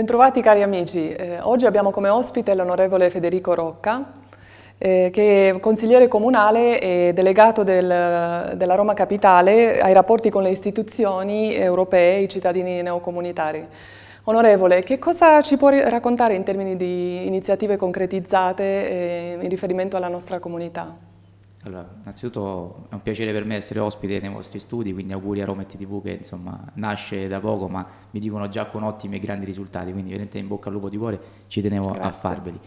Bentrovati cari amici, eh, oggi abbiamo come ospite l'onorevole Federico Rocca, eh, che è consigliere comunale e delegato del, della Roma Capitale ai rapporti con le istituzioni europee e i cittadini neocomunitari. Onorevole, che cosa ci può raccontare in termini di iniziative concretizzate eh, in riferimento alla nostra comunità? Allora, innanzitutto è un piacere per me essere ospite nei vostri studi, quindi auguri a Roma e TV che insomma nasce da poco ma mi dicono già con ottimi e grandi risultati, quindi veramente in bocca al lupo di cuore, ci tenevo Grazie. a farveli.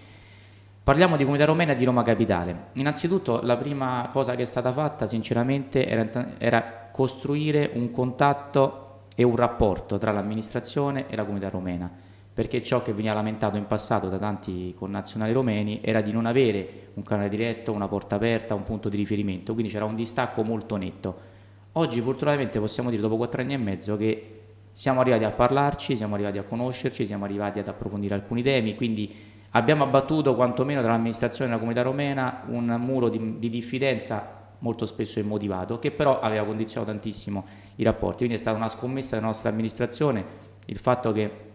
Parliamo di comunità romena e di Roma Capitale. Innanzitutto la prima cosa che è stata fatta sinceramente era, era costruire un contatto e un rapporto tra l'amministrazione e la comunità romena perché ciò che veniva lamentato in passato da tanti connazionali romeni era di non avere un canale diretto, una porta aperta, un punto di riferimento, quindi c'era un distacco molto netto. Oggi fortunatamente possiamo dire dopo quattro anni e mezzo che siamo arrivati a parlarci, siamo arrivati a conoscerci, siamo arrivati ad approfondire alcuni temi, quindi abbiamo abbattuto quantomeno tra l'amministrazione e la comunità romena un muro di, di diffidenza molto spesso immotivato, che però aveva condizionato tantissimo i rapporti, quindi è stata una scommessa della nostra amministrazione il fatto che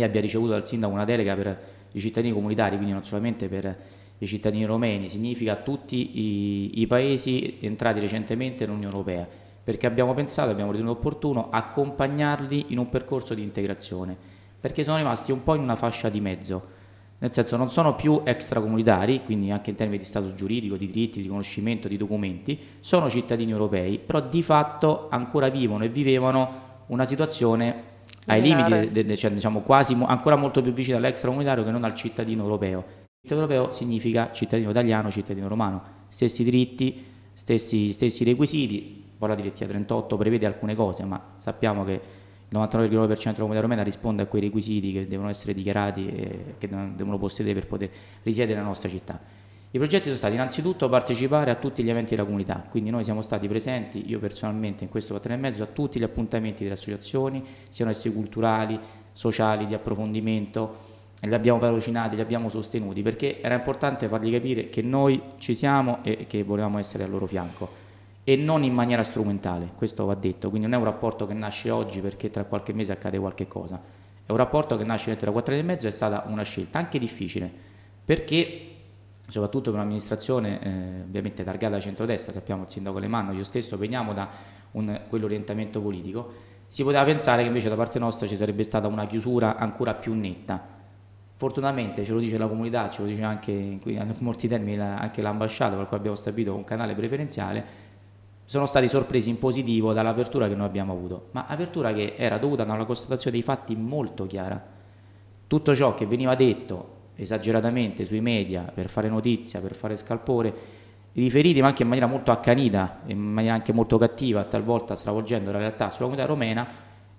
e abbia ricevuto dal sindaco una delega per i cittadini comunitari, quindi non solamente per i cittadini romeni, significa tutti i, i paesi entrati recentemente nell'Unione Europea, perché abbiamo pensato, abbiamo ritenuto opportuno accompagnarli in un percorso di integrazione, perché sono rimasti un po' in una fascia di mezzo, nel senso non sono più extracomunitari, quindi anche in termini di status giuridico, di diritti, di riconoscimento, di documenti, sono cittadini europei, però di fatto ancora vivono e vivevano una situazione ai limiti, de, de, cioè, diciamo quasi mo, ancora molto più vicino all'extracomunitario che non al cittadino europeo. Cittadino europeo significa cittadino italiano, cittadino romano, stessi diritti, stessi, stessi requisiti, poi la direttiva 38 prevede alcune cose, ma sappiamo che il 99,9% della comunità romena risponde a quei requisiti che devono essere dichiarati e che devono possedere per poter risiedere nella nostra città. I progetti sono stati innanzitutto partecipare a tutti gli eventi della comunità, quindi noi siamo stati presenti, io personalmente in questo quattro e mezzo, a tutti gli appuntamenti delle associazioni, siano essi culturali, sociali, di approfondimento, li abbiamo patrocinati, li abbiamo sostenuti, perché era importante fargli capire che noi ci siamo e che volevamo essere al loro fianco e non in maniera strumentale, questo va detto, quindi non è un rapporto che nasce oggi perché tra qualche mese accade qualche cosa, è un rapporto che nasce tra quattro anni e mezzo, è stata una scelta anche difficile, perché soprattutto per un'amministrazione eh, ovviamente targata a centrodestra, sappiamo il sindaco Le Manno, io stesso veniamo da quell'orientamento politico, si poteva pensare che invece da parte nostra ci sarebbe stata una chiusura ancora più netta. Fortunatamente ce lo dice la comunità, ce lo dice anche, in molti termini, la, anche l'ambasciata, per cui abbiamo stabilito un canale preferenziale, sono stati sorpresi in positivo dall'apertura che noi abbiamo avuto, ma apertura che era dovuta a una constatazione dei fatti molto chiara. Tutto ciò che veniva detto esageratamente sui media per fare notizia, per fare scalpore, riferiti ma anche in maniera molto accanita, in maniera anche molto cattiva, talvolta stravolgendo la realtà sulla comunità romena,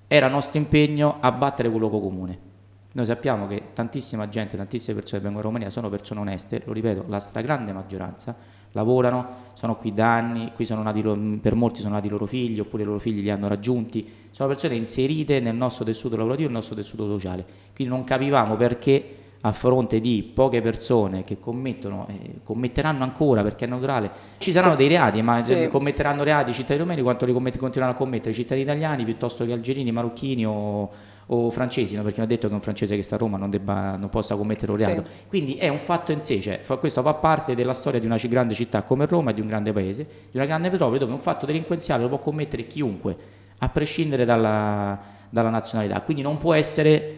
era nostro impegno abbattere quel luogo comune. Noi sappiamo che tantissima gente, tantissime persone che vengono in Romania sono persone oneste, lo ripeto, la stragrande maggioranza, lavorano, sono qui da anni, qui nati, per molti sono nati i loro figli oppure i loro figli li hanno raggiunti, sono persone inserite nel nostro tessuto lavorativo, nel nostro tessuto sociale. Quindi non capivamo perché a fronte di poche persone che commettono, eh, commetteranno ancora perché è naturale, ci saranno dei reati, ma sì. commetteranno reati i cittadini romeni quanto li commette, continueranno a commettere i cittadini italiani piuttosto che algerini, marocchini o, o francesi, no? perché mi ha detto che un francese che sta a Roma non, debba, non possa commettere un reato. Sì. Quindi è un fatto in sé, cioè, questo fa parte della storia di una grande città come Roma e di un grande paese, di una grande metropoli dove un fatto delinquenziale lo può commettere chiunque, a prescindere dalla, dalla nazionalità. Quindi non può essere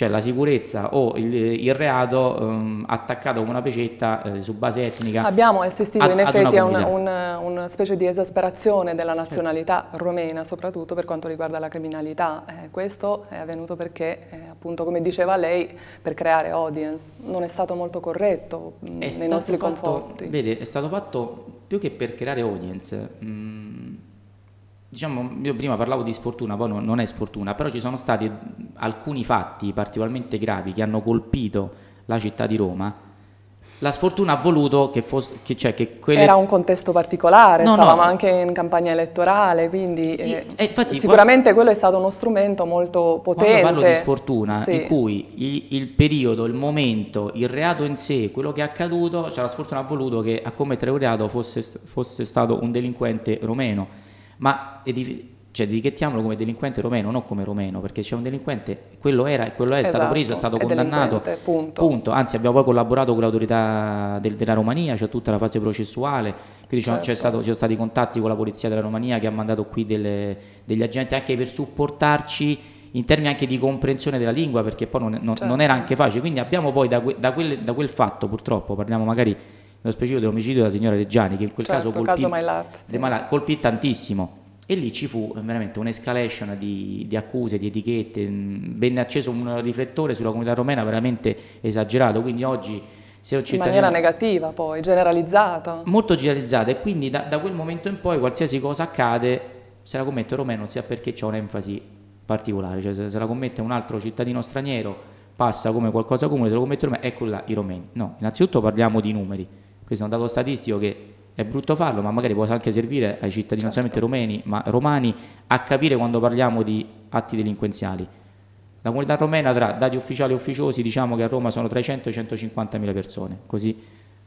cioè la sicurezza o il, il reato um, attaccato con una pecetta eh, su base etnica. Abbiamo assistito ad, in effetti a una, una, una, specie di esasperazione della certo. nazionalità certo. romena, soprattutto per quanto riguarda la criminalità. Eh, questo è avvenuto perché, eh, appunto, come diceva lei, per creare audience non è stato molto corretto mh, mm, nei nostri fatto, confronti. Vede, è stato fatto più che per creare audience. Mh, mm, diciamo, io prima parlavo di sfortuna, poi non è sfortuna, però ci sono stati alcuni fatti particolarmente gravi che hanno colpito la città di Roma. La sfortuna ha voluto che fosse... Che, cioè, che quelle... Era un contesto particolare, no, stavamo no. anche in campagna elettorale, quindi sì, eh, infatti, sicuramente quando... quello è stato uno strumento molto potente. Quando parlo di sfortuna, sì. in cui il, il, periodo, il momento, il reato in sé, quello che è accaduto, cioè la sfortuna ha voluto che a commettere un reato fosse, fosse stato un delinquente romeno ma edifi- cioè, etichettiamolo come delinquente romeno, non come romeno, perché c'è un delinquente, quello era e quello è, esatto, stato preso, è stato è condannato, punto. punto. Anzi, abbiamo poi collaborato con l'autorità del, della Romania, c'è cioè tutta la fase processuale, quindi certo. c'è stato, ci sono stati contatti con la polizia della Romania che ha mandato qui delle, degli agenti anche per supportarci in termini anche di comprensione della lingua, perché poi non, non, certo. non era anche facile. Quindi abbiamo poi da, que, da, quel, da quel fatto, purtroppo, parliamo magari nello specifico dell'omicidio della signora Reggiani, che in quel certo, caso, colpì, caso Mailat, sì. Mailat, colpì tantissimo. E lì ci fu eh, veramente un'escalation di, di, accuse, di etichette, mm, venne acceso un riflettore sulla comunità romena veramente esagerato, quindi oggi se un cittadino... In maniera negativa poi, generalizzata. Molto generalizzata e quindi da, da quel momento in poi qualsiasi cosa accade, se la commette un romeno, sia perché c'è un'enfasi particolare, cioè se, se la commette un altro cittadino straniero passa come qualcosa comune, se lo commette me, eccola i romeni. No, innanzitutto parliamo di numeri questo è un dato statistico che è brutto farlo, ma magari può anche servire ai cittadini, non certo. solamente romeni, ma romani, a capire quando parliamo di atti delinquenziali. La comunità romena tra dati ufficiali e ufficiosi diciamo che a Roma sono tra i 100 e i 150 mila persone, così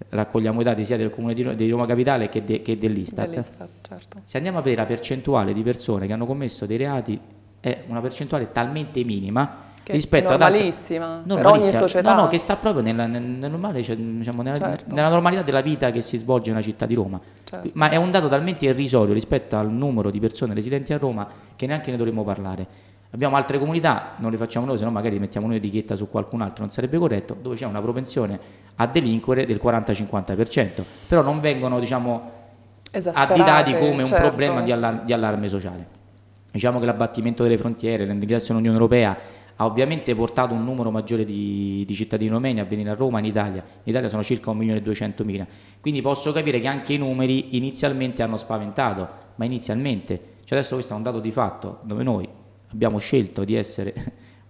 raccogliamo i dati sia del comune di, Roma, Capitale che, de, che dell'Istat. dell'Istat certo. Se andiamo a vedere la percentuale di persone che hanno commesso dei reati è una percentuale talmente minima che rispetto è normalissima, ad altre, normalissima per ogni società. No, no, che sta proprio nella, nel, normale, cioè, diciamo, nella, certo. nella, normalità della vita che si svolge nella città di Roma. Certo. Ma è un dato talmente irrisorio rispetto al numero di persone residenti a Roma che neanche ne dovremmo parlare. Abbiamo altre comunità, non le facciamo noi, se no magari mettiamo un'etichetta su qualcun altro, non sarebbe corretto, dove c'è una propensione a delinquere del 40-50%, però non vengono diciamo, additati come certo. un problema di, allar- di allarme sociale. Diciamo che l'abbattimento delle frontiere, l'integrazione dell'Unione Europea, ha ovviamente portato un numero maggiore di, di cittadini romeni a venire a Roma in Italia, in Italia sono circa 1.200.000, quindi posso capire che anche i numeri inizialmente hanno spaventato, ma inizialmente, cioè adesso questo è un dato di fatto dove noi abbiamo scelto di essere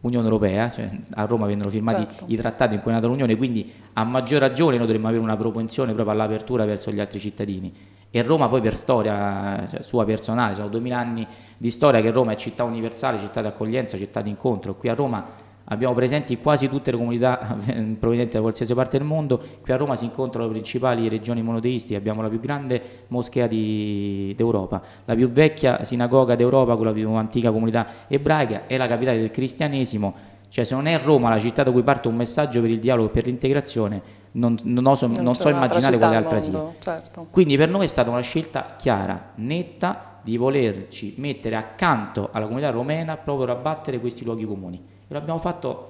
Unione Europea, cioè a Roma vennero firmati certo. i trattati in cui è nata l'Unione, quindi a maggior ragione noi dovremmo avere una propensione proprio all'apertura verso gli altri cittadini. E Roma poi per storia cioè, sua personale, sono duemila anni di storia che Roma è città universale, città di accoglienza, città di incontro. Qui a Roma abbiamo presenti quasi tutte le comunità eh, provenienti da qualsiasi parte del mondo, qui a Roma si incontrano le principali regioni monoteistiche, abbiamo la più grande moschea d'Europa, la più vecchia sinagoga d'Europa con la più antica comunità ebraica, è la capitale del cristianesimo, cioè se non è Roma la città da cui parte un messaggio per il dialogo e per l'integrazione, non, non, non, so, non so immaginare quale altra sia. Certo. Quindi per noi è stata una scelta chiara, netta, di volerci mettere accanto alla comunità romena proprio per abbattere questi luoghi comuni. Lo abbiamo fatto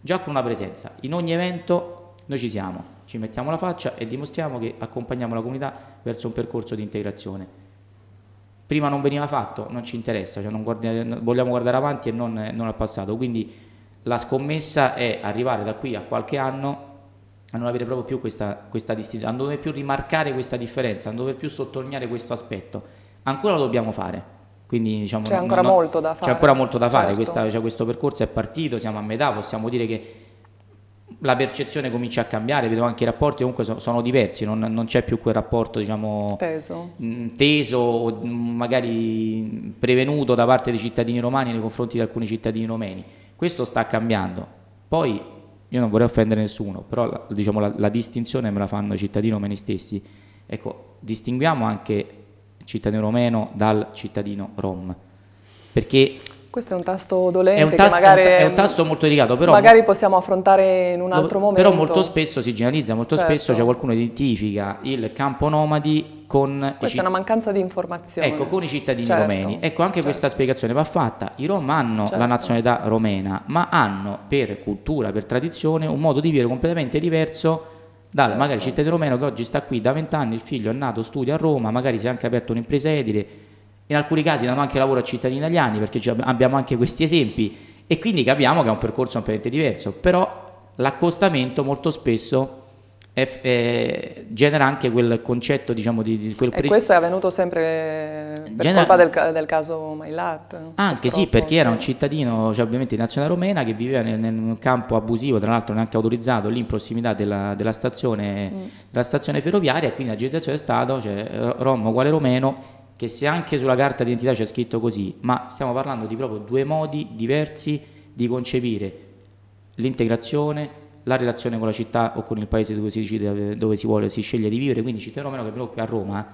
già con una presenza. In ogni evento noi ci siamo, ci mettiamo la faccia e dimostriamo che accompagniamo la comunità verso un percorso di integrazione. Prima non veniva fatto, non ci interessa, cioè non guardi, vogliamo guardare avanti e non, non al passato. Quindi la scommessa è arrivare da qui a qualche anno a non avere proprio più questa, questa distinzione, a non dover più rimarcare questa differenza, a non dover più sottolineare questo aspetto. Ancora lo dobbiamo fare, quindi diciamo, c'è ancora non, molto da fare. C'è ancora molto da fare, certo. Questa, cioè, questo percorso è partito, siamo a metà, possiamo dire che la percezione comincia a cambiare, vedo anche i rapporti comunque so, sono diversi, non, non, c'è più quel rapporto diciamo, teso. Mm, teso. o mm, magari prevenuto da parte dei cittadini romani nei confronti di alcuni cittadini romeni. Questo sta cambiando. Poi io non vorrei offendere nessuno, però diciamo, la, la distinzione me la fanno i cittadini romani stessi. Ecco, distinguiamo anche cittadino romeno dal cittadino rom. Perché questo è un tasto dolente. È un tasto, magari, è un tasso molto delicato, però. Magari possiamo affrontare in un altro lo, momento. Però molto spesso si generalizza, molto certo. spesso cioè qualcuno identifica il campo nomadi con. Questa citt- è una mancanza di informazione. Ecco, con i cittadini certo. romeni. Ecco, anche certo. questa spiegazione va fatta. I Rom hanno la certo. nazionalità romena, ma hanno per cultura, per tradizione, un modo di vivere completamente diverso dal certo. magari cittadino romeno che oggi sta qui da vent'anni, il figlio è nato, studia a Roma, magari si è anche aperto un'impresa edile, in alcuni casi danno anche lavoro a cittadini italiani perché abbiamo anche questi esempi e quindi capiamo che è un percorso completamente diverso, però l'accostamento molto spesso F, eh, genera anche quel concetto diciamo, di, di, quel periodo. E questo è avvenuto sempre per genera... colpa del, del caso Mailat? Anche sì, perché era un cittadino, cioè, ovviamente di nazione romena, che viveva in un campo abusivo, tra l'altro neanche autorizzato, lì in prossimità della, della, stazione, mm. della stazione, ferroviaria, e quindi la generazione è stata cioè, rom uguale romeno, che se anche sulla carta d'identità c'è scritto così, ma stiamo parlando di proprio due modi diversi di concepire l'integrazione, la relazione con la città o con il paese dove si, decide, eh, dove si vuole, si sceglie di vivere, quindi il cittadino romano che è venuto qui a Roma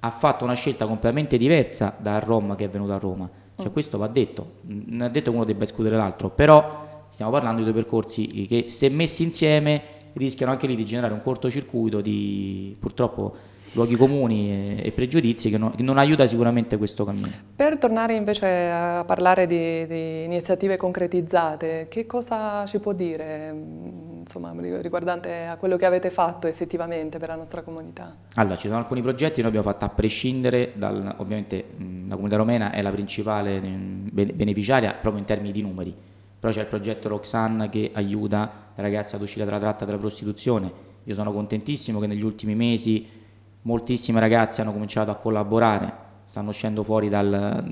ha fatto una scelta completamente diversa da Roma che è venuto a Roma, cioè mm. questo va detto, non è detto che uno debba escludere l'altro, però stiamo parlando di due percorsi che se messi insieme rischiano anche lì di generare un cortocircuito di purtroppo luoghi comuni e, pregiudizi che non, che non, aiuta sicuramente questo cammino. Per tornare invece a parlare di, di iniziative concretizzate, che cosa ci può dire mm, insomma, riguardante a quello che avete fatto effettivamente per la nostra comunità? Allora, ci sono alcuni progetti che noi abbiamo fatto a prescindere dal, ovviamente mm, la comunità romena è la principale mm, beneficiaria proprio in termini di numeri, però c'è il progetto Roxanne che aiuta le ragazze ad uscire dalla tratta della prostituzione, io sono contentissimo che negli ultimi mesi moltissime ragazze hanno cominciato a collaborare, stanno uscendo fuori dal,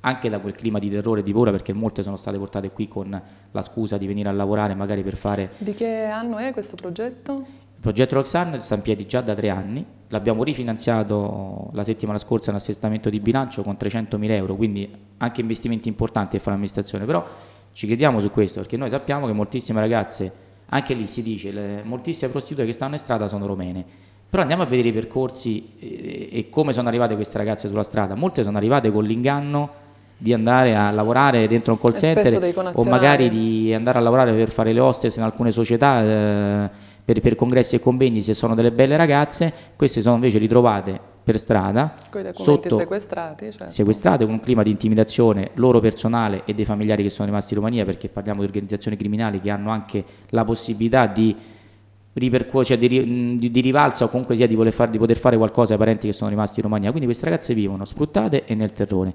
anche da quel clima di terrore e di paura perché molte sono state portate qui con la scusa di venire a lavorare magari per fare... Di che anno è questo progetto? Il progetto Roxanne sta in piedi già da tre anni, l'abbiamo rifinanziato la settimana scorsa in assestamento di bilancio con 300.000 euro, quindi anche investimenti importanti per fa l'amministrazione, però ci crediamo su questo perché noi sappiamo che moltissime ragazze, anche lì si dice, le, moltissime prostitute che stanno in strada sono romene, però andiamo a vedere i percorsi e, eh, e come sono arrivate queste ragazze sulla strada, molte sono arrivate con l'inganno di andare a lavorare dentro un call eh, center o magari di andare a lavorare per fare le hostess in alcune società eh, per, per, congressi e convegni se sono delle belle ragazze, queste sono invece ritrovate per strada, sotto, sequestrate, certo. sequestrate con un clima di intimidazione loro personale e dei familiari che sono rimasti in Romania perché parliamo di organizzazioni criminali che hanno anche la possibilità di ripercuoce di, mm, di, di, rivalsa o comunque sia di, far, di, poter fare qualcosa ai parenti che sono rimasti in Romagna. Quindi queste ragazze vivono sfruttate e nel terrore.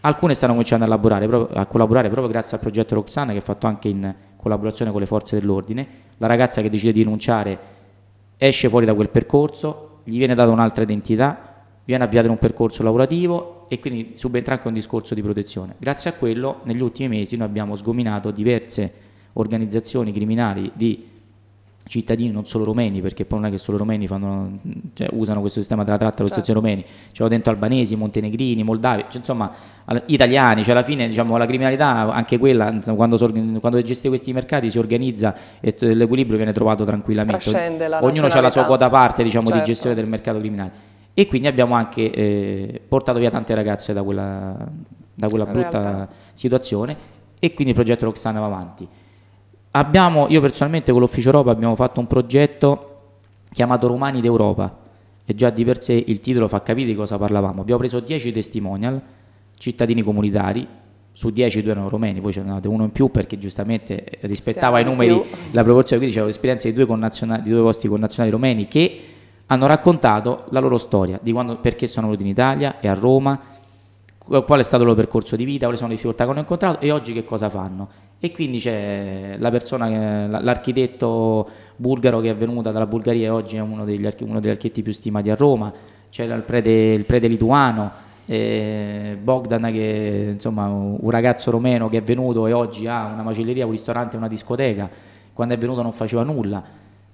Alcune stanno cominciando a, lavorare, a collaborare proprio grazie al progetto Roxana che è fatto anche in collaborazione con le forze dell'ordine. La ragazza che decide di rinunciare esce fuori da quel percorso, gli viene data un'altra identità, viene avviato un percorso lavorativo e quindi subentra anche un discorso di protezione. Grazie a quello negli ultimi mesi noi abbiamo sgominato diverse organizzazioni criminali di cittadini non solo romeni, perché poi non è che solo romeni fanno, cioè, usano questo sistema della tratta certo. Cioè. romeni, c'è dentro albanesi, montenegrini, moldavi, cioè, insomma italiani, cioè alla fine diciamo, la criminalità anche quella insomma, quando, quando, gestite questi mercati si organizza e l'equilibrio viene trovato tranquillamente, ognuno ha la sua quota parte diciamo, certo. di gestione del mercato criminale e quindi abbiamo anche eh, portato via tante ragazze da quella, da quella brutta situazione e quindi il progetto Roxana va avanti. Abbiamo, io personalmente con l'Ufficio Europa abbiamo fatto un progetto chiamato Romani d'Europa e già di per sé il titolo fa capire di cosa parlavamo. Abbiamo preso 10 testimonial, cittadini comunitari, su 10 due erano romeni, voi ce ne avevate uno in più perché giustamente rispettava Siamo i numeri più. la proporzione, quindi c'era l'esperienza di due, di due vostri connazionali romeni che hanno raccontato la loro storia, di quando, perché sono venuti in Italia e a Roma, qual è stato il loro percorso di vita, quali sono le difficoltà che hanno incontrato e oggi che cosa fanno. E quindi c'è la persona, l'architetto bulgaro che è venuta dalla Bulgaria e oggi è uno degli, uno degli architetti più stimati a Roma, c'è il prete, il prete lituano, eh, Bogdan che insomma un ragazzo romeno che è venuto e oggi ha una macelleria, un ristorante, una discoteca, quando è venuto non faceva nulla.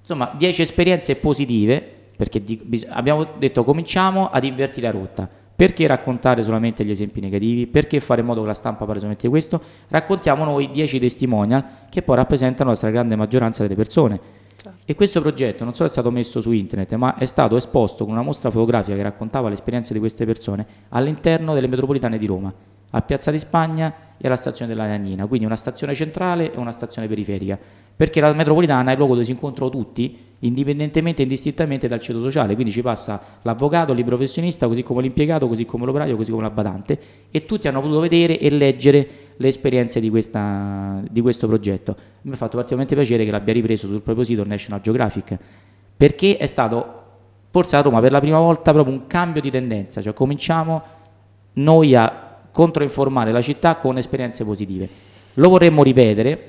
Insomma, 10 esperienze positive perché di, abbiamo detto cominciamo ad invertire la rotta perché raccontare solamente gli esempi negativi? Perché fare in modo che la stampa parli solamente di questo? Raccontiamo noi 10 testimonial che poi rappresentano la stragrande maggioranza delle persone. Certo. E questo progetto non solo è stato messo su internet, ma è stato esposto con una mostra fotografica che raccontava le esperienze di queste persone all'interno delle metropolitane di Roma a Piazza di Spagna e alla stazione della Lagnina, quindi una stazione centrale e una stazione periferica, perché la metropolitana è il luogo dove si incontrano tutti, indipendentemente e indistintamente dal ceto sociale, quindi ci passa l'avvocato, il professionista, così come l'impiegato, così come l'operaio, così come la badante, e tutti hanno potuto vedere e leggere le esperienze di, questa, di questo progetto. Mi ha fatto particolarmente piacere che l'abbia ripreso sul proprio sito National Geographic, perché è stato forse a Roma per la prima volta proprio un cambio di tendenza, cioè cominciamo noi a controinformare la città con esperienze positive. Lo vorremmo ripetere,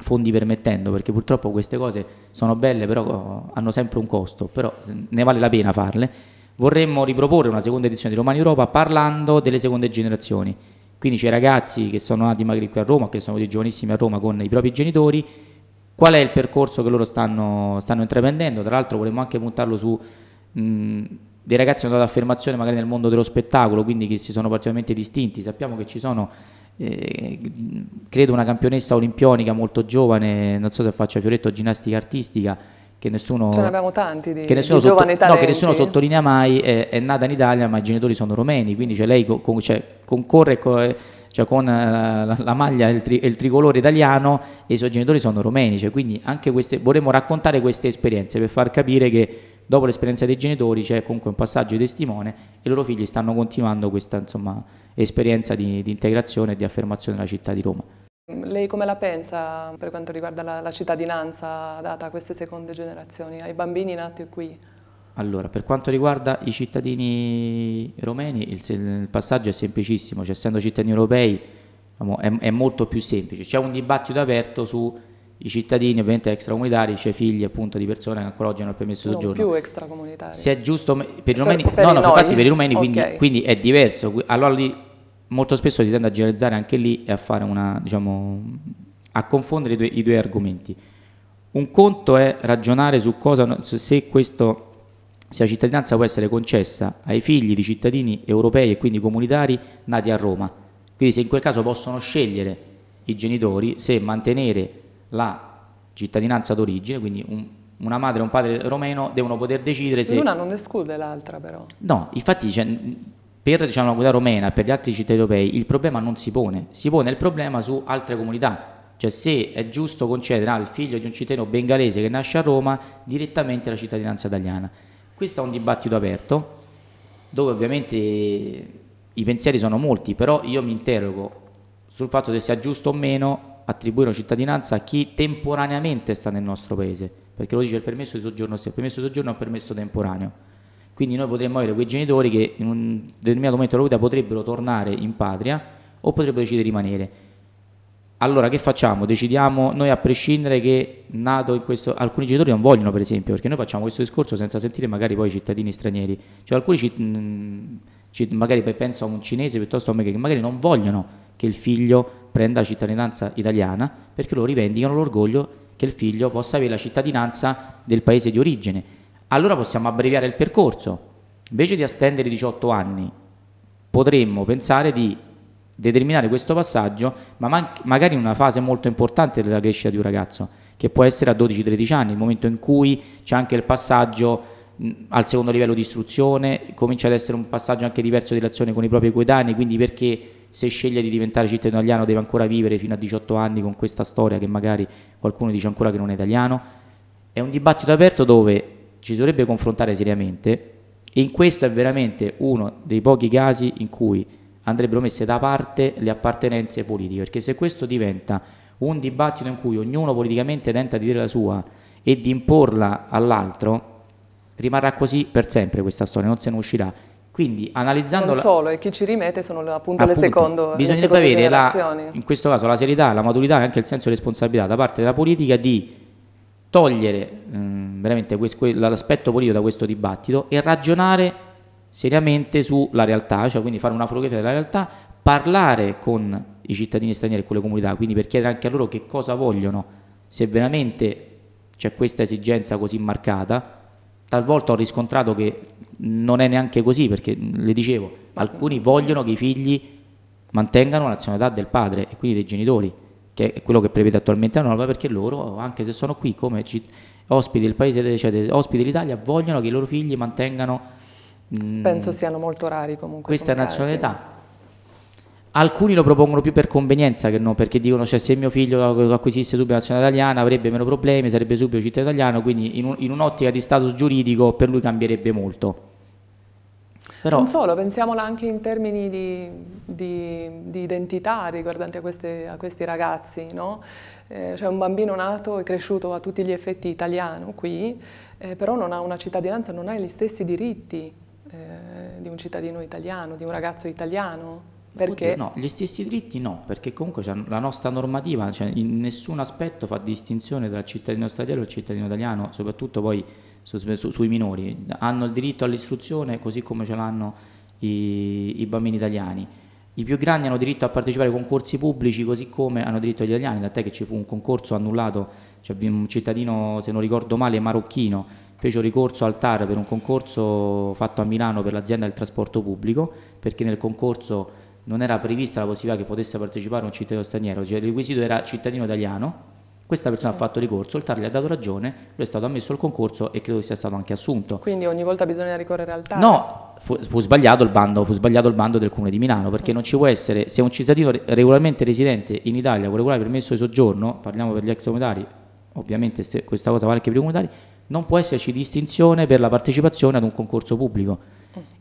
fondi permettendo, perché purtroppo queste cose sono belle, però oh, hanno sempre un costo, però ne vale la pena farle. Vorremmo riproporre una seconda edizione di Romani Europa parlando delle seconde generazioni. Quindi c'è ragazzi che sono nati magari qui a Roma, che sono giovanissimi a Roma con i propri genitori, qual è il percorso che loro stanno, stanno intraprendendo, tra l'altro vorremmo anche puntarlo su mh, dei ragazzi hanno dato affermazione magari nel mondo dello spettacolo, quindi che si sono particolarmente distinti. Sappiamo che ci sono, eh, credo, una campionessa olimpionica molto giovane, non so se faccia fioretto o ginnastica artistica, che nessuno, Ce ne abbiamo tanti di, che nessuno, di sotto, no, che nessuno sottolinea mai, è, è, nata in Italia ma i genitori sono romeni, quindi cioè lei con, cioè, concorre co, eh, cioè con eh, la, la maglia e il, tri, il, tricolore italiano e i suoi genitori sono romeni, cioè, quindi anche queste, vorremmo raccontare queste esperienze per far capire che dopo l'esperienza dei genitori c'è comunque un passaggio di testimone e i loro figli stanno continuando questa insomma, esperienza di, di integrazione e di affermazione della città di Roma. Lei come la pensa per quanto riguarda la, la, cittadinanza data a queste seconde generazioni, ai bambini nati qui? Allora, per quanto riguarda i cittadini romeni, il, il passaggio è semplicissimo, cioè, essendo cittadini europei diciamo, è, è molto più semplice. C'è un dibattito aperto su i cittadini ovviamente extracomunitari, cioè figli appunto di persone che ancora oggi hanno il permesso di soggiorno. Non più extracomunitari. Se è giusto per i rumeni, per, per no, no, infatti per i rumeni okay. quindi, quindi, è diverso, allora lì molto spesso si tende a generalizzare anche lì e a fare una, diciamo, a confondere i due, i due argomenti. Un conto è ragionare su cosa, se questo, se la cittadinanza può essere concessa ai figli di cittadini europei e quindi comunitari nati a Roma, quindi se in quel caso possono scegliere i genitori se mantenere la cittadinanza d'origine, quindi un, una madre e un padre romeno devono poter decidere se... L'una non esclude l'altra però. No, infatti cioè, per diciamo, la comunità romena e per gli altri cittadini europei il problema non si pone, si pone il problema su altre comunità, cioè se è giusto concedere al figlio di un cittadino bengalese che nasce a Roma direttamente la cittadinanza italiana. Questo è un dibattito aperto dove ovviamente i pensieri sono molti, però io mi interrogo sul fatto se sia giusto o meno attribuire una cittadinanza a chi temporaneamente sta nel nostro paese, perché lo dice il permesso di soggiorno stesso, il permesso di soggiorno è un permesso temporaneo. Quindi noi potremmo avere quei genitori che in un determinato momento della vita potrebbero tornare in patria o potrebbero decidere di rimanere. Allora che facciamo? Decidiamo noi a prescindere che nato in questo... Alcuni genitori non vogliono per esempio, perché noi facciamo questo discorso senza sentire magari poi i cittadini stranieri. Cioè alcuni, citt... Mm, magari penso a un cinese piuttosto a me, che magari non vogliono che il figlio prenda la cittadinanza italiana perché loro rivendicano l'orgoglio che il figlio possa avere la cittadinanza del paese di origine. Allora possiamo abbreviare il percorso. Invece di attendere 18 anni, potremmo pensare di determinare questo passaggio, ma magari in una fase molto importante della crescita di un ragazzo, che può essere a 12-13 anni, il momento in cui c'è anche il passaggio al secondo livello di istruzione, comincia ad essere un passaggio anche diverso di relazione con i propri coetanei, quindi perché se sceglie di diventare cittadino italiano deve ancora vivere fino a 18 anni con questa storia che magari qualcuno dice ancora che non è italiano. È un dibattito aperto dove ci dovrebbe confrontare seriamente e in questo è veramente uno dei pochi casi in cui andrebbero messe da parte le appartenenze politiche, perché se questo diventa un dibattito in cui ognuno politicamente tenta di dire la sua e di imporla all'altro, rimarrà così per sempre questa storia, non se ne uscirà quindi analizzando... Non solo, e chi ci rimette sono appunto, appunto le seconde Bisognerebbe avere la, in questo caso la serietà, la maturità e anche il senso di responsabilità da parte della politica di togliere mh, mm, veramente l'aspetto politico da questo dibattito e ragionare seriamente sulla realtà, cioè quindi fare una fotografia della realtà, parlare con i cittadini stranieri e con le comunità, quindi per chiedere anche a loro che cosa vogliono, se veramente c'è questa esigenza così marcata, Talvolta ho riscontrato che non è neanche così perché, le dicevo, alcuni vogliono che i figli mantengano la nazionalità del padre e quindi dei genitori, che è quello che prevede attualmente la norma, perché loro, anche se sono qui come ospiti del paese, cioè ospiti dell'Italia, vogliono che i loro figli mantengano... Penso mh, siano molto rari comunque. Questa nazionalità. Casi. Alcuni lo propongono più per convenienza che no, perché dicono cioè, se mio figlio acquisisse subito la nazionale italiana avrebbe meno problemi, sarebbe subito cittadino italiano, quindi in, un, in un'ottica di status giuridico per lui cambierebbe molto. Però... Non solo, pensiamola anche in termini di, di, di identità riguardanti a, queste, a questi ragazzi. No? Eh, cioè un bambino nato e cresciuto a tutti gli effetti italiano qui, eh, però non ha una cittadinanza, non ha gli stessi diritti eh, di un cittadino italiano, di un ragazzo italiano. Perché? Oddio, no, gli stessi diritti no, perché comunque la nostra normativa cioè, in nessun aspetto fa distinzione tra cittadino straniero e cittadino italiano, soprattutto poi su, su, sui minori. Hanno il diritto all'istruzione così come ce l'hanno i, i bambini italiani. I più grandi hanno diritto a partecipare ai concorsi pubblici così come hanno diritto agli italiani, tant'è che ci fu un concorso annullato, cioè un cittadino, se non ricordo male, marocchino, fece un ricorso al TAR per un concorso fatto a Milano per l'azienda del trasporto pubblico, perché nel concorso non era prevista la possibilità che potesse partecipare un cittadino straniero, cioè il requisito era cittadino italiano, questa persona ha fatto ricorso, il TAR gli ha dato ragione, lui è stato ammesso al concorso e credo che sia stato anche assunto. Quindi ogni volta bisogna ricorrere al TAR? No, fu, fu, sbagliato, il bando, fu sbagliato il bando del Comune di Milano, perché non ci può essere, se un cittadino regolarmente residente in Italia con regolare permesso di soggiorno, parliamo per gli ex comunitari, ovviamente questa cosa vale anche per i comunitari, non può esserci distinzione per la partecipazione ad un concorso pubblico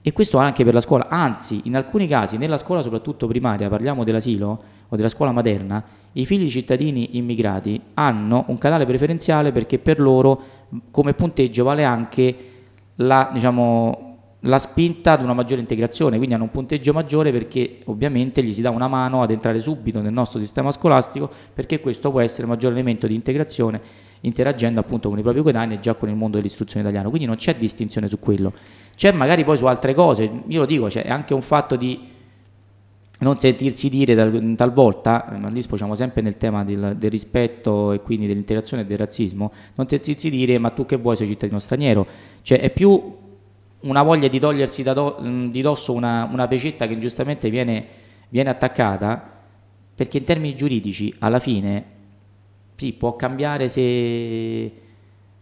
e questo anche per la scuola, anzi in alcuni casi nella scuola soprattutto primaria, parliamo dell'asilo o della scuola materna, i figli di cittadini immigrati hanno un canale preferenziale perché per loro come punteggio vale anche la, diciamo, la spinta ad una maggiore integrazione, quindi hanno un punteggio maggiore perché ovviamente gli si dà una mano ad entrare subito nel nostro sistema scolastico perché questo può essere un maggiore elemento di integrazione interagendo appunto con i propri coetanei e già con il mondo dell'istruzione italiana. Quindi non c'è distinzione su quello. C'è magari poi su altre cose, io lo dico, c'è anche un fatto di non sentirsi dire tal, talvolta, eh, ma lì sfociamo sempre nel tema del, del, rispetto e quindi dell'interazione e del razzismo, non sentirsi dire ma tu che vuoi sei cittadino straniero, cioè è più una voglia di togliersi do, mm, di dosso una, una pecetta che giustamente viene, viene attaccata, perché in termini giuridici alla fine sì, può cambiare se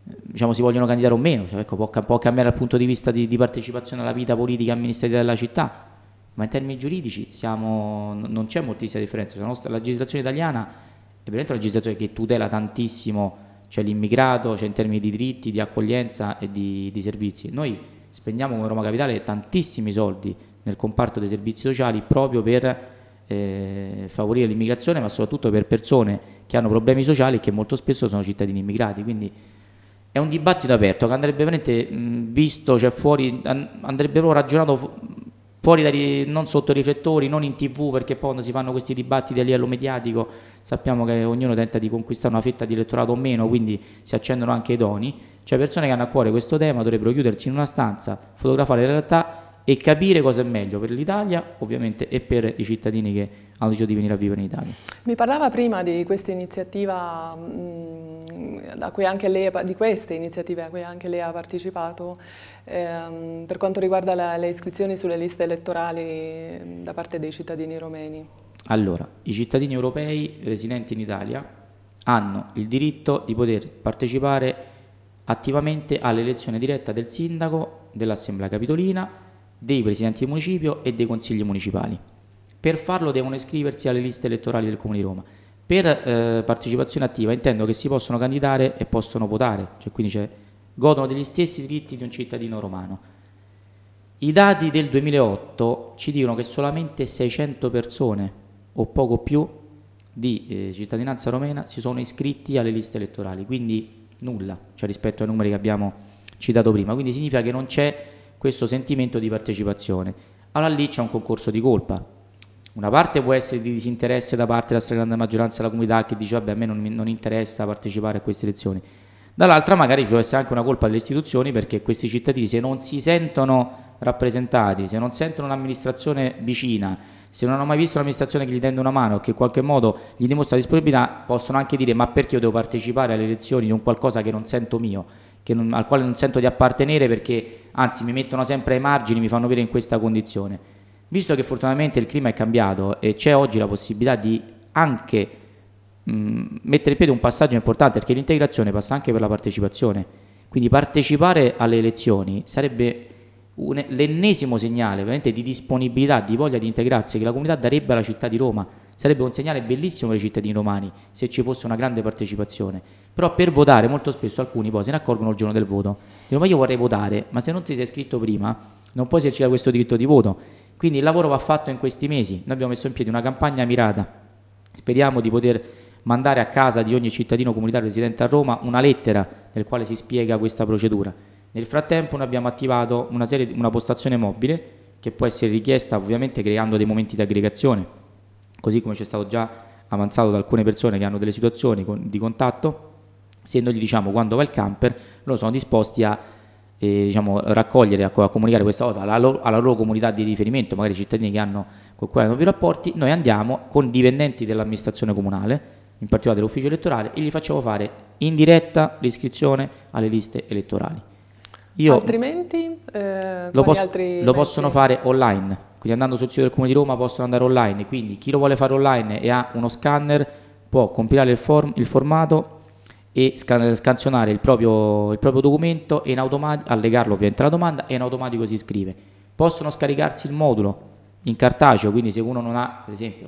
diciamo, si vogliono candidare o meno, cioè, ecco, può, può, cambiare dal punto di vista di, di partecipazione alla vita politica e amministrativa della città, ma in termini giuridici siamo, non c'è moltissima differenza, cioè, la, nostra, legislazione italiana è veramente una legislazione che tutela tantissimo cioè, l'immigrato cioè, in termini di diritti, di accoglienza e di, di servizi. Noi spendiamo come Roma Capitale tantissimi soldi nel comparto dei servizi sociali proprio per eh, favorire l'immigrazione, ma soprattutto per persone che hanno problemi sociali e che molto spesso sono cittadini immigrati. Quindi è un dibattito aperto che andrebbe veramente mh, visto, cioè fuori, andrebbe proprio ragionato fu fuori dai, non sotto i riflettori, non in tv, perché poi quando si fanno questi dibattiti a livello mediatico sappiamo che ognuno tenta di conquistare una fetta di elettorato o meno, quindi si accendono anche i doni. Cioè persone che hanno a cuore questo tema dovrebbero chiudersi in una stanza, fotografare la realtà e capire cosa è meglio per l'Italia ovviamente e per i cittadini che hanno deciso di venire a vivere in Italia. Mi parlava prima di questa iniziativa mm, a cui anche lei, di queste iniziative a cui anche lei ha partecipato ehm, per quanto riguarda la, le iscrizioni sulle liste elettorali mm, da parte dei cittadini romeni. Allora, i cittadini europei residenti in Italia hanno il diritto di poter partecipare attivamente all'elezione diretta del sindaco, dell'assemblea capitolina, dei presidenti di municipio e dei consigli municipali. Per farlo devono iscriversi alle liste elettorali del Comune di Roma. Per eh, partecipazione attiva intendo che si possono candidare e possono votare, cioè quindi cioè, godono degli stessi diritti di un cittadino romano. I dati del 2008 ci dicono che solamente 600 persone o poco più di eh, cittadinanza romena si sono iscritti alle liste elettorali, quindi nulla cioè rispetto ai numeri che abbiamo citato prima. Quindi significa che non c'è questo sentimento di partecipazione. Allora lì c'è un concorso di colpa. Una parte può essere di disinteresse da parte della stragrande maggioranza della comunità che dice vabbè a me non, non interessa partecipare a queste elezioni. Dall'altra magari ci può essere anche una colpa delle istituzioni perché questi cittadini se non si sentono rappresentati, se non sentono un'amministrazione vicina, se non hanno mai visto un'amministrazione che gli tende una mano e che in qualche modo gli dimostra disponibilità, possono anche dire ma perché io devo partecipare alle elezioni di un qualcosa che non sento mio? non, al quale non sento di appartenere perché anzi mi mettono sempre ai margini, mi fanno vedere in questa condizione. Visto che fortunatamente il clima è cambiato e c'è oggi la possibilità di anche mh, mm, mettere in piedi un passaggio importante perché l'integrazione passa anche per la partecipazione, quindi partecipare alle elezioni sarebbe un, l'ennesimo segnale di disponibilità, di voglia di integrarsi che la comunità darebbe alla città di Roma. Sarebbe un segnale bellissimo per i cittadini romani se ci fosse una grande partecipazione. Però per votare molto spesso alcuni poi se ne accorgono il giorno del voto. Dicono ma io vorrei votare, ma se non ti sei iscritto prima non puoi esercitare questo diritto di voto. Quindi il lavoro va fatto in questi mesi. Noi abbiamo messo in piedi una campagna mirata. Speriamo di poter mandare a casa di ogni cittadino comunitario residente a Roma una lettera nel quale si spiega questa procedura nel frattempo noi abbiamo attivato una, serie, una postazione mobile che può essere richiesta ovviamente creando dei momenti di aggregazione, così come c'è stato già avanzato da alcune persone che hanno delle situazioni con, di contatto, se noi gli diciamo quando va il camper, loro sono disposti a eh, diciamo, raccogliere, a, a, comunicare questa cosa alla loro, alla loro, comunità di riferimento, magari cittadini che hanno con cui hanno più rapporti, noi andiamo con dipendenti dell'amministrazione comunale, in particolare dell'ufficio elettorale, e gli facciamo fare in diretta l'iscrizione alle liste elettorali. Io Altrimenti eh, lo, posso, lo possono fare online, quindi andando sul sito del Comune di Roma possono andare online, quindi chi lo vuole fare online e ha uno scanner può compilare il, form, il formato e scan- scansionare il proprio, il proprio, documento e in automatico, allegarlo ovviamente alla domanda e in automatico si iscrive. Possono scaricarsi il modulo in cartaceo, quindi se uno non ha, per esempio,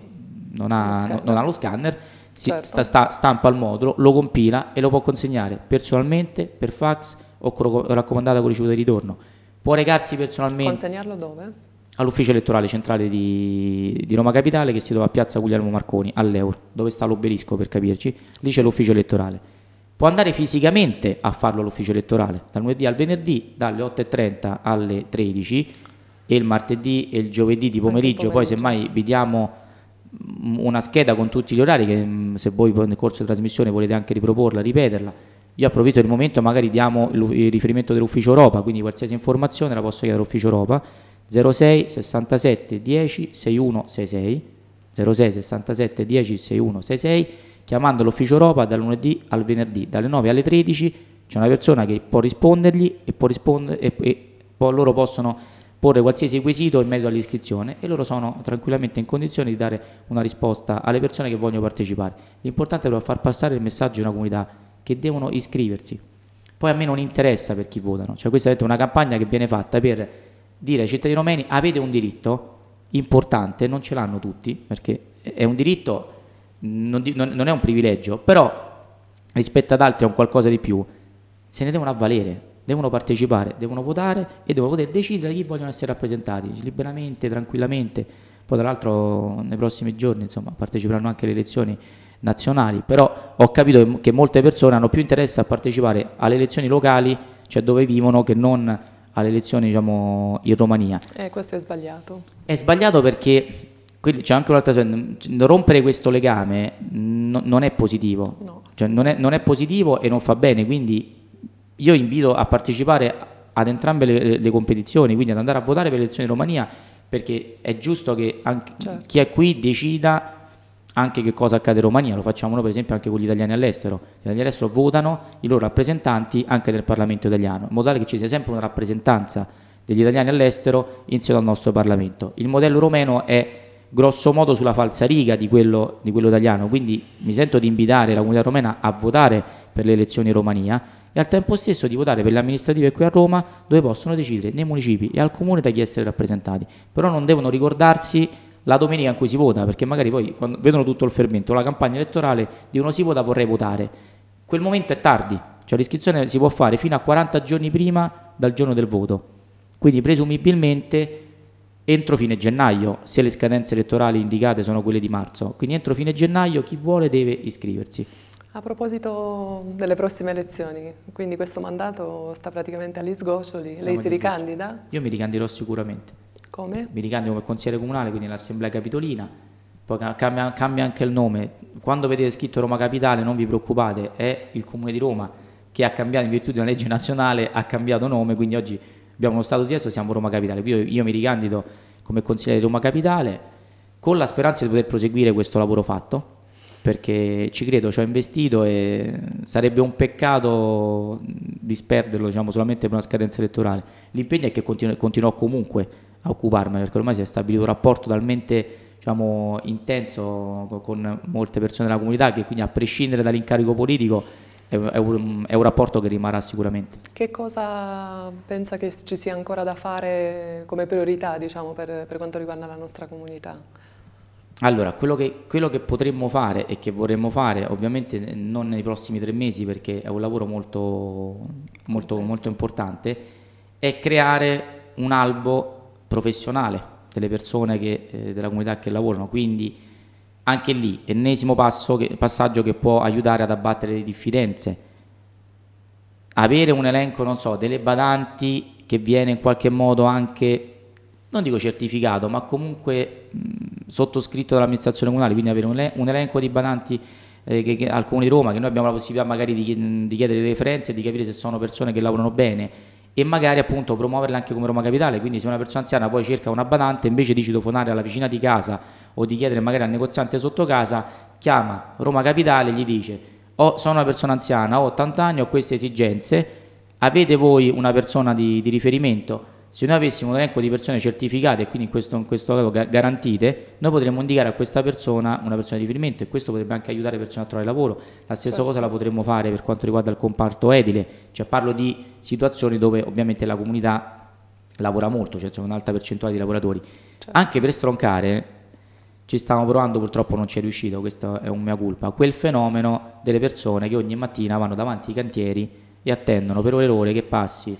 non ha, non ha lo scanner certo. sta, sta, stampa il modulo, lo compila e lo può consegnare personalmente, per fax o raccomandata con ricevuta di ritorno. Può recarsi personalmente. Consegnarlo dove? All'ufficio elettorale centrale di, di Roma Capitale che si trova a Piazza Guglielmo Marconi, all'Eur, dove sta l'obelisco per capirci, lì c'è l'ufficio elettorale può andare fisicamente a farlo all'ufficio elettorale dal lunedì al venerdì dalle 8.30 alle 13 e il martedì e il giovedì di pomeriggio, pomeriggio. poi semmai vi diamo una scheda con tutti gli orari che se voi nel corso di trasmissione volete anche riproporla, ripeterla, io approfitto il momento, magari diamo il riferimento dell'ufficio Europa, quindi qualsiasi informazione la posso chiedere all'ufficio Europa 06 67 10 61 66, 06 67 10 61 66, chiamando l'ufficio Europa dal lunedì al venerdì dalle 9 alle 13 c'è una persona che può rispondergli e, può rispondere, e, e, loro possono porre qualsiasi quesito in merito all'iscrizione e loro sono tranquillamente in condizione di dare una risposta alle persone che vogliono partecipare. L'importante è far passare il messaggio a una comunità che devono iscriversi. Poi a me non interessa per chi votano, cioè questa è una campagna che viene fatta per dire ai cittadini romeni avete un diritto importante, non ce l'hanno tutti, perché è un diritto, non è un privilegio, però rispetto ad altri è un qualcosa di più, se ne devono avvalere, devono partecipare, devono votare e devono poter decidere chi vogliono essere rappresentati liberamente, tranquillamente. Poi tra l'altro nei prossimi giorni insomma, parteciperanno anche alle elezioni nazionali, però ho capito che molte persone hanno più interesse a partecipare alle elezioni locali, cioè dove vivono, che non alle elezioni diciamo, in Romania. Eh, questo è sbagliato. È sbagliato perché c'è anche un'altra rompere questo legame no, non è positivo, no. cioè, non, è, non, è, positivo e non fa bene, quindi io invito a partecipare ad entrambe le, le competizioni, quindi ad andare a votare per le elezioni in Romania, perché è giusto che anche certo. chi è qui decida anche che cosa accade in Romania, lo facciamo noi per esempio anche con gli italiani all'estero, gli italiani all'estero votano i loro rappresentanti anche nel Parlamento italiano, in modo tale che ci sia sempre una rappresentanza degli italiani all'estero insieme al nostro Parlamento. Il modello romeno è grosso modo sulla falsariga di quello, di quello italiano, quindi mi sento di invitare la comunità romena a votare per le elezioni in Romania, e al tempo stesso di votare per le amministrative qui a Roma dove possono decidere nei municipi e al comune da chi essere rappresentati. Però non devono ricordarsi la domenica in cui si vota, perché magari poi quando vedono tutto il fermento, la campagna elettorale, dicono si vota vorrei votare. Quel momento è tardi, cioè l'iscrizione si può fare fino a 40 giorni prima dal giorno del voto. Quindi presumibilmente entro fine gennaio, se le scadenze elettorali indicate sono quelle di marzo. Quindi entro fine gennaio chi vuole deve iscriversi. A proposito delle prossime elezioni, quindi questo mandato sta praticamente agli sgoccioli, Siamo lei si ricandida? Io mi ricandirò sicuramente. Come? Mi ricandido come consigliere comunale, quindi l'Assemblea Capitolina, poi cambia, cambia, anche il nome. Quando vedete scritto Roma Capitale non vi preoccupate, è il Comune di Roma che ha cambiato in virtù di una legge nazionale, ha cambiato nome, quindi oggi abbiamo uno status diverso, siamo Roma Capitale. Io, io mi ricandido come consigliere di Roma Capitale con la speranza di poter proseguire questo lavoro fatto perché ci credo, ci ho investito e sarebbe un peccato disperderlo diciamo, solamente per una scadenza elettorale. L'impegno è che continuo, continuo comunque a occuparmene perché ormai si è stabilito un rapporto talmente diciamo, intenso con molte persone della comunità che quindi a prescindere dall'incarico politico è un, è un, rapporto che rimarrà sicuramente. Che cosa pensa che ci sia ancora da fare come priorità diciamo, per, per quanto riguarda la nostra comunità? Allora, quello che, quello che, potremmo fare e che vorremmo fare, ovviamente eh, non nei prossimi tre mesi perché è un lavoro molto, molto, molto importante, è creare un albo professionale delle persone che, eh, della comunità che lavorano. Quindi anche lì, ennesimo che, passaggio che può aiutare ad abbattere le diffidenze. Avere un elenco, non so, delle badanti che viene in qualche modo anche, non dico certificato, ma comunque... Mh, sottoscritto dall'amministrazione comunale, quindi avere un elenco di badanti eh, che, che, al Comune di Roma, che noi abbiamo la possibilità magari di, di chiedere le referenze e di capire se sono persone che lavorano bene e magari appunto promuoverle anche come Roma Capitale, quindi se una persona anziana poi cerca una badante invece di citofonare alla vicina di casa o di chiedere magari al negoziante sotto casa, chiama Roma Capitale e gli dice oh, sono una persona anziana, ho 80 anni, ho queste esigenze, avete voi una persona di, di riferimento? se noi avessimo un elenco di persone certificate e quindi in questo, in questo caso garantite, noi potremmo indicare a questa persona una persona di riferimento e questo potrebbe anche aiutare le persone a trovare lavoro. La stessa certo. cosa la potremmo fare per quanto riguarda il comparto edile, cioè parlo di situazioni dove ovviamente la comunità lavora molto, cioè c'è un'alta percentuale di lavoratori. Sì. Certo. Anche per stroncare, ci stiamo provando, purtroppo non ci è riuscito, questa è un mia colpa, quel fenomeno delle persone che ogni mattina vanno davanti ai cantieri e attendono per ore e ore che passi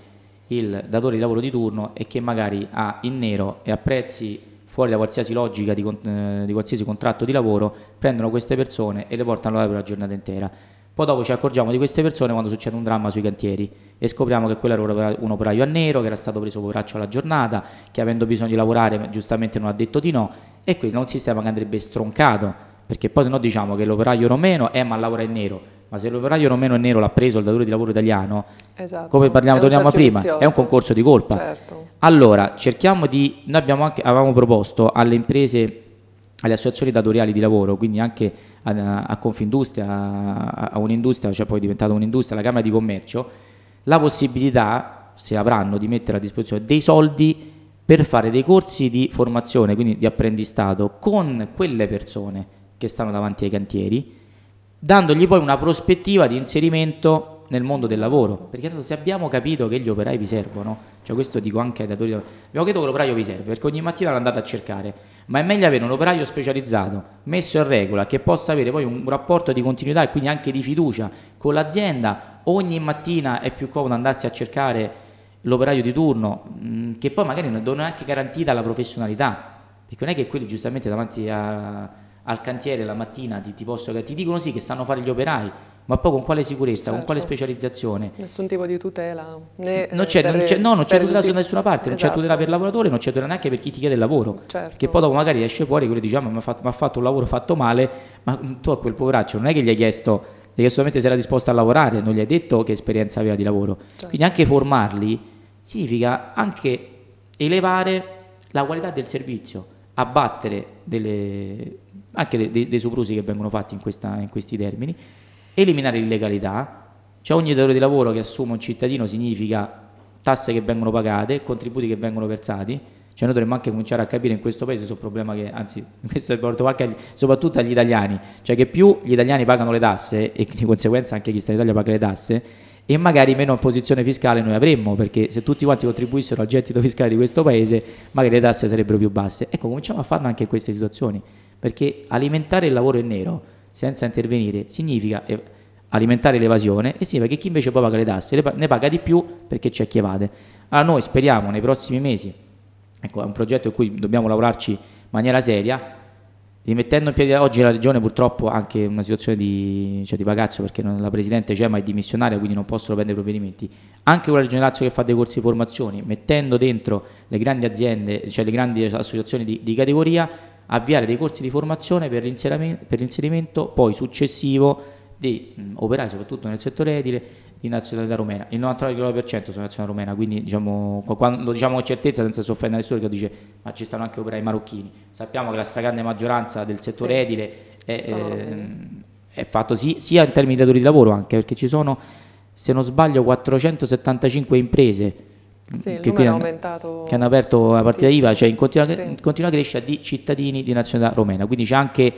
il datore di lavoro di turno e che magari ha in nero e a prezzi fuori da qualsiasi logica di, eh, di qualsiasi contratto di lavoro, prendono queste persone e le portano là per la giornata intera. Poi dopo ci accorgiamo di queste persone quando succede un dramma sui cantieri e scopriamo che quello era un operaio a nero, che era stato preso poveraccio alla giornata, che avendo bisogno di lavorare giustamente non ha detto di no e quindi è un sistema che andrebbe stroncato perché poi se no diciamo che l'operaio romeno è ma lavora in nero, ma se l'operaio romeno e nero l'ha preso il datore di lavoro italiano, esatto. come parliamo, torniamo a prima, è un concorso di colpa. Certo. Allora, cerchiamo di, noi abbiamo anche, avevamo proposto alle imprese, alle associazioni datoriali di lavoro, quindi anche a, a Confindustria, a, a, un'industria, cioè poi è diventata un'industria, la Camera di Commercio, la possibilità, se avranno, di mettere a disposizione dei soldi per fare dei corsi di formazione, quindi di apprendistato, con quelle persone che stanno davanti ai cantieri, dandogli poi una prospettiva di inserimento nel mondo del lavoro, perché se abbiamo capito che gli operai vi servono, cioè questo dico anche ai datori di lavoro, abbiamo capito che l'operaio vi serve, perché ogni mattina l'andate a cercare, ma è meglio avere un operaio specializzato, messo in regola, che possa avere poi un rapporto di continuità e quindi anche di fiducia con l'azienda, ogni mattina è più comodo andarsi a cercare l'operaio di turno, mm, che poi magari non è neanche garantita la professionalità, perché non è che quelli giustamente davanti a al cantiere la mattina di Tivosso che ti dicono sì che a fare gli operai, ma poi con quale sicurezza, certo. con quale certo. specializzazione? Nessun tipo di tutela. Né non eh, c'è, non c'è, no, non c'è tutela da nessuna parte, esatto. non c'è esatto. tutela per il lavoratore, non c'è tutela neanche per chi ti chiede il lavoro. Certo. Perché poi dopo magari esce fuori e quello dice ah, ma mi ha fatto, fatto, un lavoro fatto male, ma tu a quel poveraccio non è che gli hai chiesto, gli hai solamente se era disposto a lavorare, non gli hai detto che esperienza aveva di lavoro. Certo. Quindi anche formarli significa anche elevare la qualità del servizio, abbattere delle anche dei, dei, dei soprusi che vengono fatti in, questa, in questi termini, eliminare l'illegalità, cioè ogni datore di lavoro che assume un cittadino significa tasse che vengono pagate, contributi che vengono versati, cioè noi dovremmo anche cominciare a capire in questo paese sul problema che, anzi, questo è portato anche soprattutto agli italiani, cioè che più gli italiani pagano le tasse e di conseguenza anche chi sta in Italia paga le tasse e magari meno opposizione fiscale noi avremmo, perché se tutti quanti contribuissero al gettito fiscale di questo paese, magari le tasse sarebbero più basse. Ecco, cominciamo a farlo anche in queste situazioni perché alimentare il lavoro in nero senza intervenire significa alimentare l'evasione e significa che chi invece poi paga le tasse ne paga di più perché c'è chi evade. Allora noi speriamo nei prossimi mesi, ecco è un progetto in cui dobbiamo lavorarci in maniera seria, rimettendo in piedi oggi la regione purtroppo anche una situazione di, cioè di pagazzo perché non, la presidente c'è ma è dimissionaria quindi non possono prendere provvedimenti anche quella regione Lazio che fa dei corsi di formazione mettendo dentro le grandi aziende cioè le grandi associazioni di, di categoria avviare dei corsi di formazione per l'inserimento poi successivo di operai, soprattutto nel settore edile, di nazionalità rumena. Il 99% sono nazionalità rumena, quindi diciamo, quando diciamo con certezza, senza soffendere nessuno, che dice ma ci stanno anche operai marocchini. Sappiamo che la stragrande maggioranza del settore sì. edile è, eh, è fatto sì, sia in termini di datori di lavoro anche, perché ci sono, se non sbaglio, 475 imprese sì, che, qui hanno, che hanno, aperto la partita IVA, cioè in continua, sì. in continua crescita di cittadini di nazionalità romena, quindi c'è anche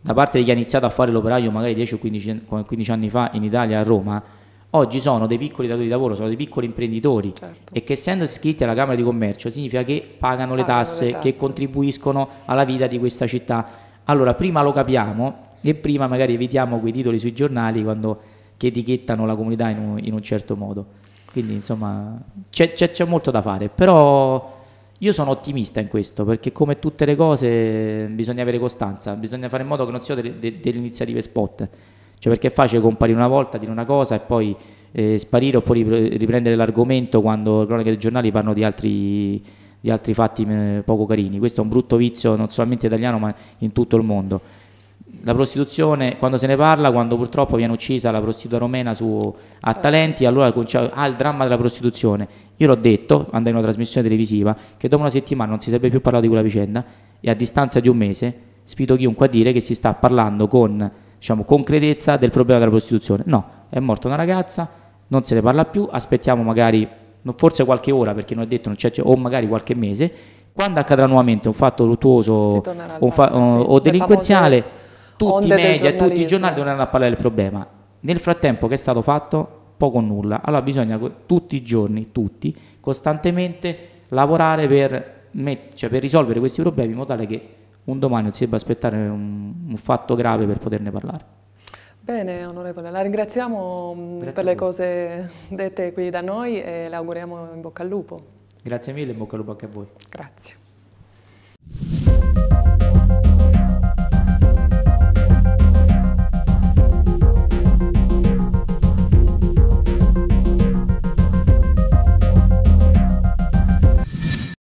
da parte di chi ha iniziato a fare l'operaio magari 10 o 15, 15 anni fa in Italia a Roma, oggi sono dei piccoli datori di lavoro, sono dei piccoli imprenditori certo. e che essendo iscritti alla Camera di Commercio significa che pagano, pagano le, tasse, le, tasse, che contribuiscono alla vita di questa città. Allora prima lo capiamo e prima magari evitiamo quei titoli sui giornali quando, che etichettano la comunità in un, in un certo modo. Quindi insomma c'è, c'è, c'è molto da fare, però io sono ottimista in questo perché come tutte le cose bisogna avere costanza, bisogna fare in modo che non siano delle, delle, delle iniziative spot, cioè perché è facile comparire una volta, dire una cosa e poi eh, sparire oppure riprendere l'argomento quando le cronache dei giornali parlano di altri, di altri fatti eh, poco carini. Questo è un brutto vizio non solamente italiano ma in tutto il mondo la prostituzione, quando se ne parla, quando purtroppo viene uccisa la prostituta romena su, a certo. Talenti, allora ha il dramma della prostituzione. Io l'ho detto, andai in una trasmissione televisiva, che dopo una settimana non si sarebbe più parlato di quella vicenda e a distanza di un mese sfido chiunque a dire che si sta parlando con diciamo, concretezza del problema della prostituzione. No, è morta una ragazza, non se ne parla più, aspettiamo magari forse qualche ora perché non ho detto, non c'è, o magari qualche mese, quando accadrà nuovamente un fatto luttuoso o, fa, o, o delinquenziale tutti i media, tutti i giornali devono andare a parlare del problema. Nel frattempo che è stato fatto? Poco o nulla. Allora bisogna tutti i giorni, tutti, costantemente lavorare per, met- cioè per risolvere questi problemi in modo tale che un domani non si debba aspettare un, un fatto grave per poterne parlare. Bene, onorevole, la ringraziamo mm, Grazie per le cose dette qui da noi e le auguriamo in bocca al lupo. Grazie mille, in bocca al lupo anche a voi. Grazie.